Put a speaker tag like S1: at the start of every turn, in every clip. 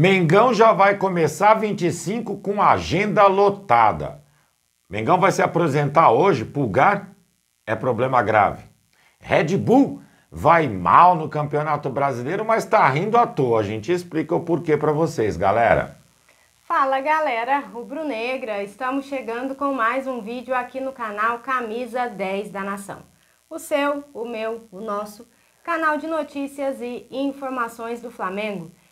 S1: Mengão já vai começar 25 com agenda lotada. Mengão vai se apresentar hoje, pulgar é problema grave. Red Bull vai mal no Campeonato Brasileiro, mas tá rindo à toa. A gente explica o porquê para vocês, galera.
S2: Fala galera, rubro-negra, estamos chegando com mais um vídeo aqui no canal Camisa 10 da Nação. O seu, o meu, o nosso canal de notícias e informações do Flamengo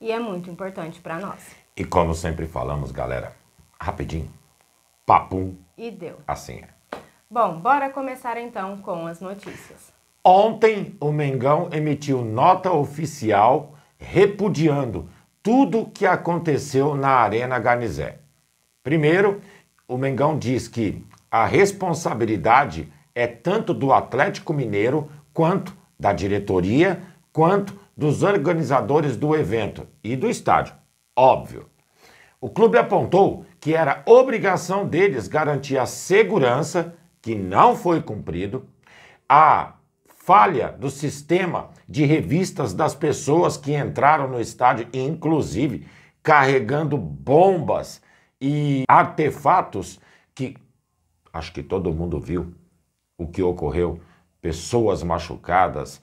S2: e é muito importante para nós.
S1: E como sempre falamos, galera, rapidinho, papum. E deu. Assim é.
S2: Bom, bora começar então com as notícias.
S1: Ontem, o Mengão emitiu nota oficial repudiando tudo que aconteceu na Arena Garnizé. Primeiro, o Mengão diz que a responsabilidade é tanto do Atlético Mineiro quanto da diretoria, quanto dos organizadores do evento e do estádio, óbvio. O clube apontou que era obrigação deles garantir a segurança, que não foi cumprido, a falha do sistema de revistas das pessoas que entraram no estádio, inclusive carregando bombas e artefatos que acho que todo mundo viu o que ocorreu, pessoas machucadas,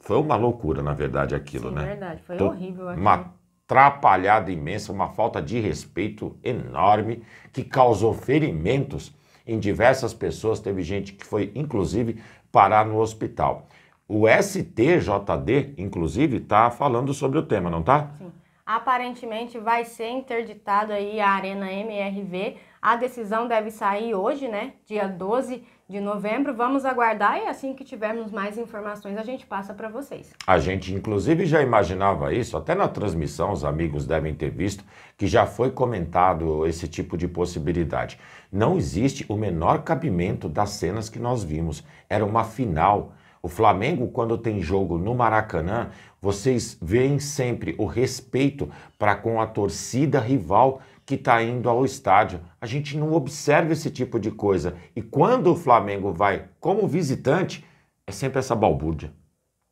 S1: foi uma loucura, na verdade, aquilo, Sim, né? verdade, foi Tô, horrível aquilo. Uma atrapalhada imensa, uma falta de respeito enorme que causou ferimentos em diversas pessoas. Teve gente que foi, inclusive, parar no hospital. O STJD, inclusive, está falando sobre o tema, não tá?
S2: Sim. Aparentemente vai ser interditado aí a Arena MRV. A decisão deve sair hoje, né? Dia 12 de novembro. Vamos aguardar e assim que tivermos mais informações a gente passa para vocês.
S1: A gente inclusive já imaginava isso, até na transmissão os amigos devem ter visto que já foi comentado esse tipo de possibilidade. Não existe o menor cabimento das cenas que nós vimos. Era uma final. O Flamengo, quando tem jogo no Maracanã, vocês veem sempre o respeito para com a torcida rival que está indo ao estádio. A gente não observa esse tipo de coisa. E quando o Flamengo vai como visitante, é sempre essa balbúrdia,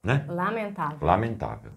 S1: né?
S2: Lamentável.
S1: Lamentável.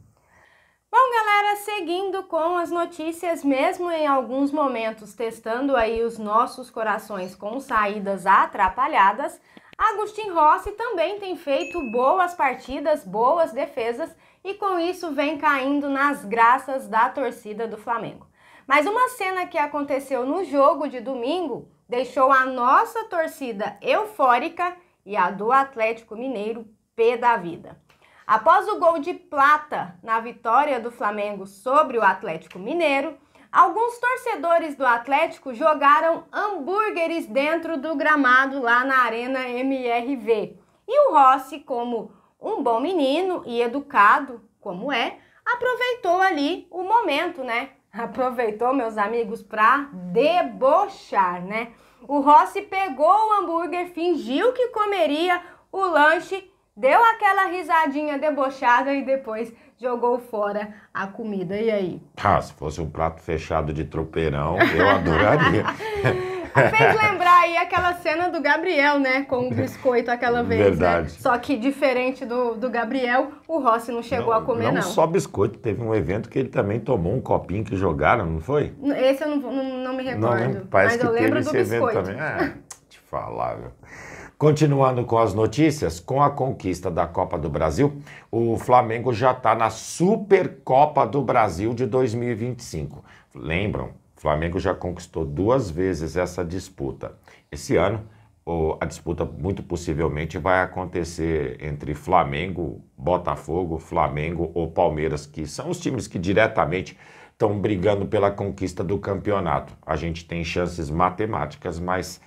S2: Bom, galera, seguindo com as notícias, mesmo em alguns momentos testando aí os nossos corações com saídas atrapalhadas, Agustin Rossi também tem feito boas partidas, boas defesas e com isso vem caindo nas graças da torcida do Flamengo. Mas uma cena que aconteceu no jogo de domingo deixou a nossa torcida eufórica e a do Atlético Mineiro pé da vida. Após o gol de plata na vitória do Flamengo sobre o Atlético Mineiro, alguns torcedores do Atlético jogaram hambúrgueres dentro do gramado lá na Arena MRV. E o Rossi, como um bom menino e educado como é, aproveitou ali o momento, né, aproveitou, meus amigos, para debochar, né? O Rossi pegou o hambúrguer, fingiu que comeria o lanche, deu aquela risadinha debochada e depois jogou fora a comida. E aí?
S1: Ah, se fosse um prato fechado de tropeirão, eu adoraria. Fez
S2: lembrar aí aquela cena do Gabriel, né? Com o biscoito aquela vez. Né? Verdade. Né? Só que diferente do, do Gabriel, o Rossi não chegou não, a comer, não. Não só
S1: biscoito, teve um evento que ele também tomou um copinho que jogaram, não foi?
S2: Esse eu não, não, não me né? recordo. mas eu lembro do biscoito. também. É,
S1: te falar, viu? Continuando com as notícias, com a conquista da Copa do Brasil, o Flamengo já está na Supercopa do Brasil de 2025. Lembram, Flamengo já conquistou duas vezes essa disputa. Esse ano, a disputa muito possivelmente vai acontecer entre Flamengo, Botafogo, Flamengo ou Palmeiras, que são os times que diretamente estão brigando pela conquista do campeonato. A gente tem chances matemáticas, mas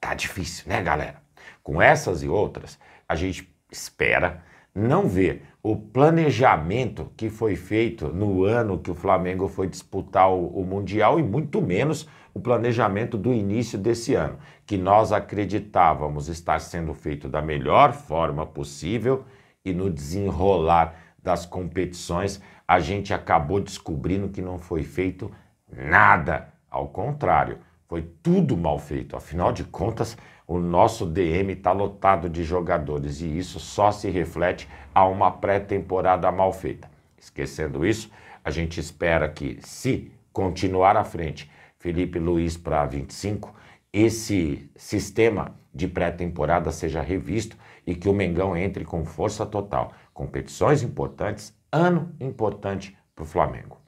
S1: tá difícil, né, galera? Com essas e outras, a gente espera não ver o planejamento que foi feito no ano que o Flamengo foi disputar o, o, Mundial e muito menos o planejamento do início desse ano, que nós acreditávamos estar sendo feito da melhor forma possível e no desenrolar das competições a gente acabou descobrindo que não foi feito nada. Ao contrário, foi tudo mal feito. Afinal de contas, o nosso DM está lotado de jogadores e isso só se reflete a uma pré-temporada mal feita. Esquecendo isso, a gente espera que, se continuar à frente, Felipe Luiz para 25, esse sistema de pré-temporada seja revisto e que o Mengão entre com força total. Competições importantes, ano importante para o Flamengo.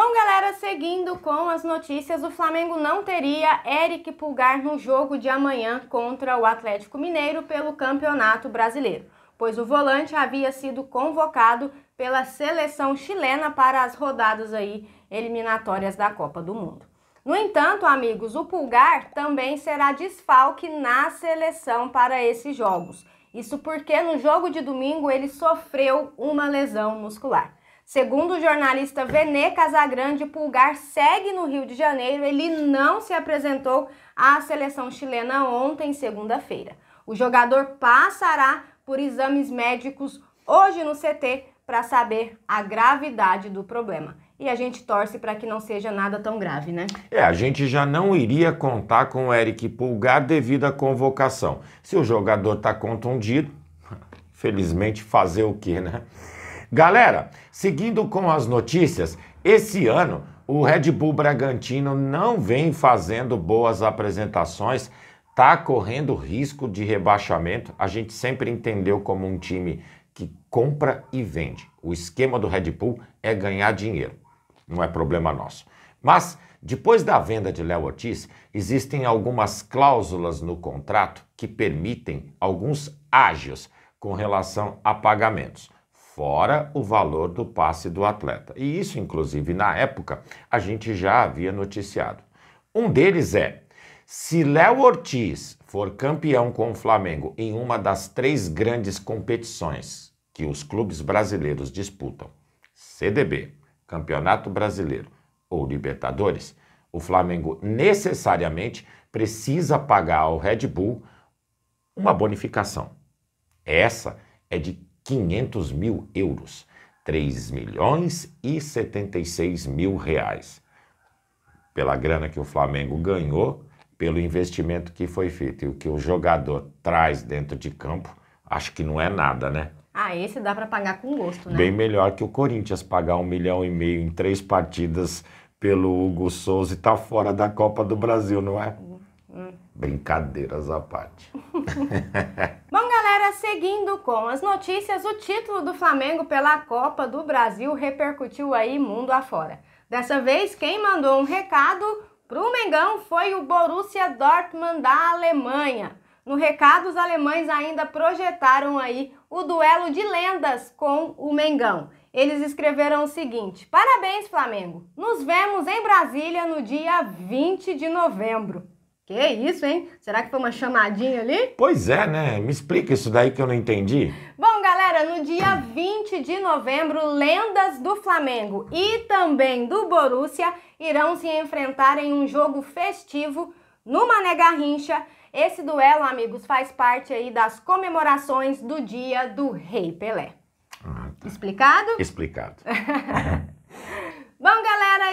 S2: Bom, galera, seguindo com as notícias, o Flamengo não teria Eric Pulgar no jogo de amanhã contra o Atlético Mineiro pelo Campeonato Brasileiro, pois o volante havia sido convocado pela seleção chilena para as rodadas aí eliminatórias da Copa do Mundo. No entanto, amigos, o Pulgar também será desfalque na seleção para esses jogos. Isso porque no jogo de domingo ele sofreu uma lesão muscular. Segundo o jornalista Venê Casagrande, Pulgar segue no Rio de Janeiro. Ele não se apresentou à seleção chilena ontem, segunda-feira. O jogador passará por exames médicos hoje no CT para saber a gravidade do problema. E a gente torce para que não seja nada tão grave, né?
S1: É, a gente já não iria contar com o Eric Pulgar devido à convocação. Se o jogador está contundido, felizmente fazer o quê, né? Galera, seguindo com as notícias, esse ano o Red Bull Bragantino não vem fazendo boas apresentações, tá correndo risco de rebaixamento. A gente sempre entendeu como um time que compra e vende. O esquema do Red Bull é ganhar dinheiro, não é problema nosso. Mas depois da venda de Léo Ortiz, existem algumas cláusulas no contrato que permitem alguns ágios com relação a pagamentos fora o valor do passe do atleta. E isso, inclusive, na época, a gente já havia noticiado. Um deles é: se Léo Ortiz for campeão com o Flamengo em uma das três grandes competições que os clubes brasileiros disputam, CDB, Campeonato Brasileiro ou Libertadores, o Flamengo necessariamente precisa pagar ao Red Bull uma bonificação. Essa é de 500 mil euros, 3 milhões e 76 mil reais. Pela grana que o Flamengo ganhou, pelo investimento que foi feito e o que o jogador traz dentro de campo, acho que não é nada, né?
S2: Ah, esse dá para pagar com gosto, né? Bem
S1: melhor que o Corinthians pagar um milhão e meio em três partidas pelo Hugo Souza e tá fora da Copa do Brasil, não é? Hum. Brincadeiras à parte. Bom,
S2: galera, seguindo com as notícias, o título do Flamengo pela Copa do Brasil repercutiu aí mundo afora. Dessa vez, quem mandou um recado pro Mengão foi o Borussia Dortmund da Alemanha. No recado, os alemães ainda projetaram aí o duelo de lendas com o Mengão. Eles escreveram o seguinte: Parabéns, Flamengo! Nos vemos em Brasília no dia 20 de novembro. Que isso, hein? Será que foi uma chamadinha ali?
S1: Pois é, né? Me explica isso daí que eu não entendi.
S2: Bom, galera, no dia 20 de novembro, lendas do Flamengo e também do Borussia irão se enfrentar em um jogo festivo no Mané Garrincha. Esse duelo, amigos, faz parte aí das comemorações do Dia do Rei Pelé. Ah, tá. Explicado?
S1: Explicado.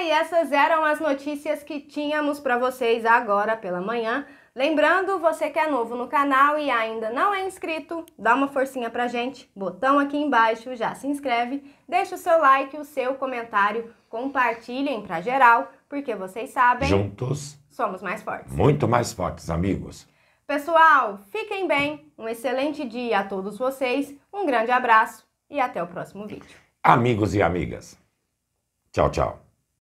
S2: e essas eram as notícias que tínhamos para vocês agora pela manhã. Lembrando, você que é novo no canal e ainda não é inscrito, dá uma forcinha pra gente, botão aqui embaixo, já se inscreve, deixa o seu like, o seu comentário, compartilhem pra geral, porque vocês sabem...
S1: Juntos...
S2: Somos mais fortes. Muito
S1: mais fortes, amigos.
S2: Pessoal, fiquem bem, um excelente dia a todos vocês, um grande abraço e até o próximo vídeo.
S1: Amigos e amigas, tchau, tchau.